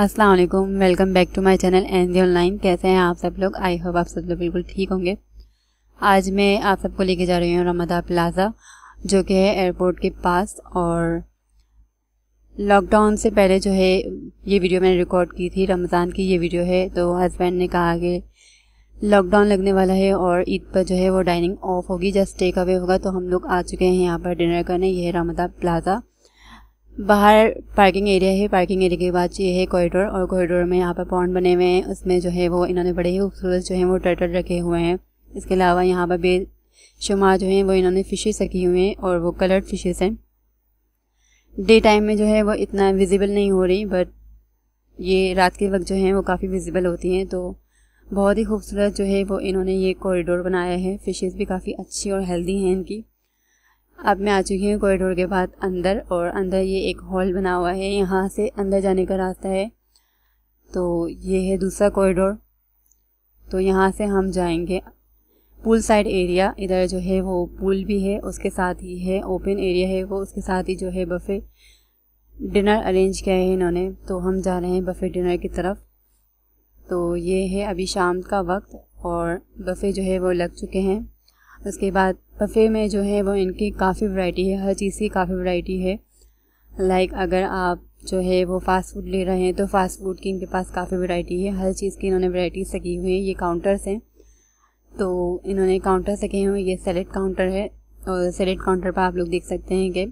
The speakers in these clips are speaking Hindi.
अस्सलाम वालेकुम welcome back to my channel N G online कैसे हैं आप सब लोग आई होप आप सब लोग बिल्कुल ठीक होंगे आज मैं आप सबको लेके जा रही हूँ रमदा प्लाज़ा जो कि है एयरपोर्ट के पास और लॉकडाउन से पहले जो है ये वीडियो मैंने रिकॉर्ड की थी रमज़ान की ये वीडियो है तो हस्बैंड ने कहा कि लॉकडाउन लगने वाला है और ईद पर जो है वो डाइनिंग ऑफ होगी जस्ट टेक अवे होगा तो हम लोग आ चुके हैं यहाँ पर डिनर करने ये है रमदा प्लाज़ा बाहर पार्किंग एरिया है पार्किंग एरिया के बाद ये है कॉरिडोर और कॉरिडोर में यहाँ पर पॉन्ड बने हुए हैं उसमें जो है वो इन्होंने बड़े ही खूबसूरत जो है वो टर्टल रखे हुए हैं इसके अलावा यहाँ पर बेशुमार जो हैं वो इन्होंने फ़िशेस रखी हुई हैं और वो कलर्ड फ़िशेस हैं डे टाइम में जो है वो इतना विजिबल नहीं हो रही बट ये रात के वक्त जो है वो काफ़ी विजिबल होती हैं तो बहुत ही खूबसूरत जो है वो इन्होंने ये कॉरिडोर बनाया है फ़िशेज़ भी काफ़ी अच्छी और हेल्दी हैं इनकी अब मैं आ चुकी हूँ कॉरिडोर के बाद अंदर और अंदर ये एक हॉल बना हुआ है यहाँ से अंदर जाने का रास्ता है तो ये है दूसरा कॉरिडोर तो यहाँ से हम जाएंगे पूल साइड एरिया इधर जो है वो पूल भी है उसके साथ ही है ओपन एरिया है वो उसके साथ ही जो है बफ़े डिनर अरेंज किया है इन्होंने तो हम जा रहे हैं बफ़े डिनर की तरफ तो ये है अभी शाम का वक्त और बफ़े जो है वो लग चुके हैं उसके बाद बफे में जो है वो इनकी काफ़ी वैरायटी है हर चीज़ की काफ़ी वैरायटी है लाइक अगर आप जो है वो फास्ट फूड ले रहे हैं तो फास्ट फूड की इनके पास काफ़ी वैरायटी है हर चीज़ की इन्होंने वैरायटी सकी हुई है ये काउंटर्स हैं तो इन्होंने काउंटर सके हुए ये सैलेड काउंटर है और सैलेड काउंटर पर आप लोग देख सकते हैं कि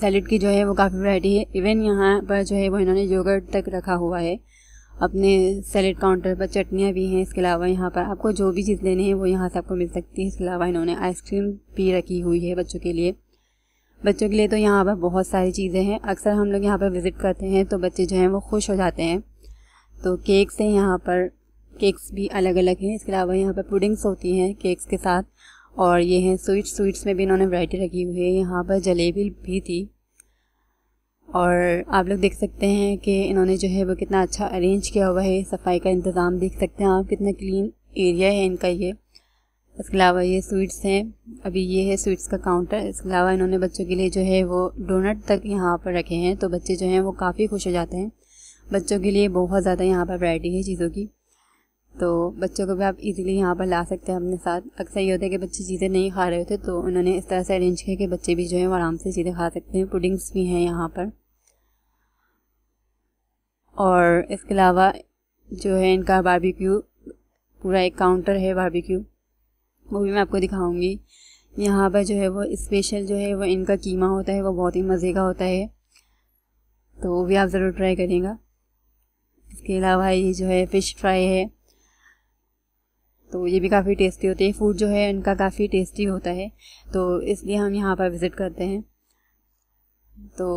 सैलेड की जो है वो काफ़ी वैरायटी है इवन यहाँ पर जो है वो इन्होंने योगर्ट तक रखा हुआ है अपने सैलेड काउंटर पर चटनियाँ भी हैं इसके अलावा यहाँ पर आपको जो भी चीज़ लेनी है वो यहाँ से आपको मिल सकती है इसके अलावा इन्होंने आइसक्रीम भी रखी हुई है बच्चों के लिए बच्चों के लिए तो यहाँ पर बहुत सारी चीज़ें हैं अक्सर हम लोग यहाँ पर विज़िट करते हैं तो बच्चे जो हैं वो खुश हो जाते हैं तो केक्स हैं यहाँ पर केक्स भी अलग अलग हैं इसके अलावा यहाँ पर पुडिंग्स होती हैं केक्स के साथ और ये हैं स्वीट्स स्वीट्स में भी इन्होंने वैरायटी रखी हुई है यहाँ पर जलेबी भी थी और आप लोग देख सकते हैं कि इन्होंने जो है वो कितना अच्छा अरेंज किया हुआ है सफाई का इंतज़ाम देख सकते हैं आप कितना क्लीन एरिया है इनका ये इसके अलावा ये स्वीट्स हैं अभी ये है स्वीट्स का काउंटर इसके अलावा इन्होंने बच्चों के लिए जो है वो डोनट तक यहाँ पर रखे हैं तो बच्चे जो हैं वो काफ़ी खुश हो जाते हैं बच्चों के लिए बहुत ज़्यादा यहाँ पर वैरायटी है चीज़ों की तो बच्चों को भी आप इजीली यहाँ पर ला सकते हैं अपने साथ अक्सर ये होता है कि बच्चे चीज़ें नहीं खा रहे होते तो उन्होंने इस तरह से अरेंज किया कि बच्चे भी जो है वो आराम से चीज़ें खा सकते हैं पुडिंग्स भी हैं यहाँ पर और इसके अलावा जो है इनका बारबेक्यू पूरा एक काउंटर है बारबेक्यू वो भी मैं आपको दिखाऊंगी यहाँ पर जो है वो स्पेशल जो है वो इनका कीमा होता है वो बहुत ही मज़े का होता है तो वो भी आप ज़रूर ट्राई करेंगे इसके अलावा ये जो है फ़िश फ्राई है तो ये भी काफ़ी टेस्टी होते हैं फूड जो है इनका काफ़ी टेस्टी होता है तो इसलिए हम यहाँ पर विज़िट करते हैं तो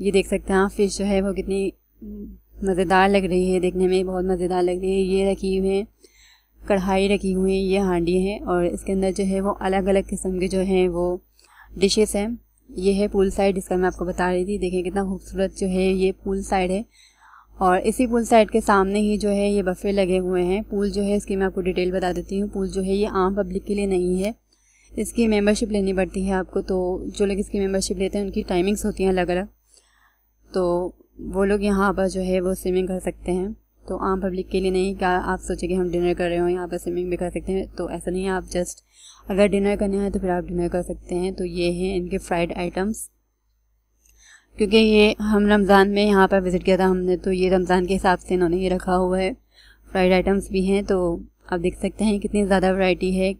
ये देख सकते हैं आप फ़िश जो है वो कितनी मज़ेदार लग रही है देखने में बहुत मज़ेदार लग रही है ये रखी हुई है कढ़ाई रखी हुई है ये हांडी है और इसके अंदर जो है वो अलग अलग किस्म के जो हैं वो डिशेस हैं ये है पूल साइड जिसका मैं आपको बता रही थी देखें कितना खूबसूरत जो है ये पूल साइड है और इसी पूल साइड के सामने ही जो है ये बफ़े लगे हुए हैं पूल जो है इसकी मैं आपको डिटेल बता देती हूँ पूल जो है ये आम पब्लिक के लिए नहीं है इसकी मेंबरशिप लेनी पड़ती है आपको तो जो लोग इसकी मेंबरशिप लेते हैं उनकी टाइमिंग्स होती हैं अलग अलग तो वो लोग यहाँ पर जो है वो स्विमिंग कर सकते हैं तो आम पब्लिक के लिए नहीं क्या आप कि हम डिनर कर रहे हो यहाँ पर स्विमिंग भी कर सकते हैं तो ऐसा नहीं है आप जस्ट अगर डिनर करने हैं तो फिर आप डिनर कर सकते हैं तो ये हैं इनके फ्राइड आइटम्स क्योंकि ये हम रमज़ान में यहाँ पर विज़िट किया था हमने तो ये रमज़ान के हिसाब से इन्होंने ये रखा हुआ है फ्राइड आइटम्स भी हैं तो आप देख सकते हैं कितनी ज़्यादा वैरायटी है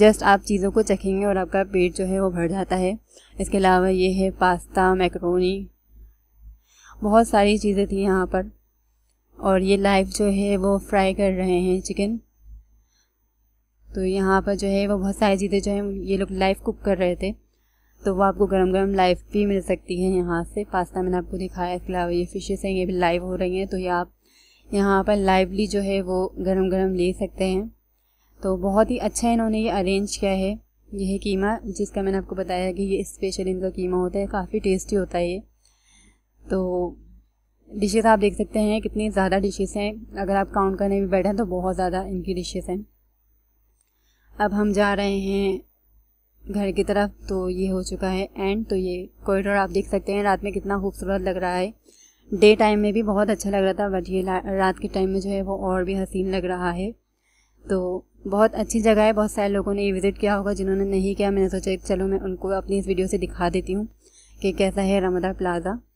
जस्ट आप चीज़ों को चखेंगे और आपका पेट जो है वो भर जाता है इसके अलावा ये है पास्ता मैक्रोनी बहुत सारी चीज़ें थी यहाँ पर और ये लाइव जो है वो फ्राई कर रहे हैं चिकन तो यहाँ पर जो है वो बहुत सारी चीज़ें जो है ये लोग लाइव कुक कर रहे थे तो वो आपको गरम गरम लाइव भी मिल सकती है यहाँ से पास्ता मैंने आपको दिखाया इसके अलावा ये फिशेस हैं ये भी लाइव हो रही हैं तो ये आप यहाँ पर लाइवली जो है वो गरम गरम ले सकते हैं तो बहुत ही अच्छा इन्होंने ये अरेंज किया है यह कीमा जिसका मैंने आपको बताया कि ये स्पेशल इनका कीमा होता है काफ़ी टेस्टी होता है ये तो डिशेस आप देख सकते हैं कितनी ज़्यादा डिशेस हैं अगर आप काउंट करने भी बैठे तो बहुत ज़्यादा इनकी डिशेस हैं अब हम जा रहे हैं घर की तरफ तो ये हो चुका है एंड तो ये कॉरिडोर आप देख सकते हैं रात में कितना खूबसूरत लग रहा है डे टाइम में भी बहुत अच्छा लग रहा था बट ये रात के टाइम में जो है वो और भी हसीन लग रहा है तो बहुत अच्छी जगह है बहुत सारे लोगों ने ये विज़िट किया होगा जिन्होंने नहीं किया मैंने सोचा चलो मैं उनको अपनी इस वीडियो से दिखा देती हूँ कि कैसा है रमदा प्लाज़ा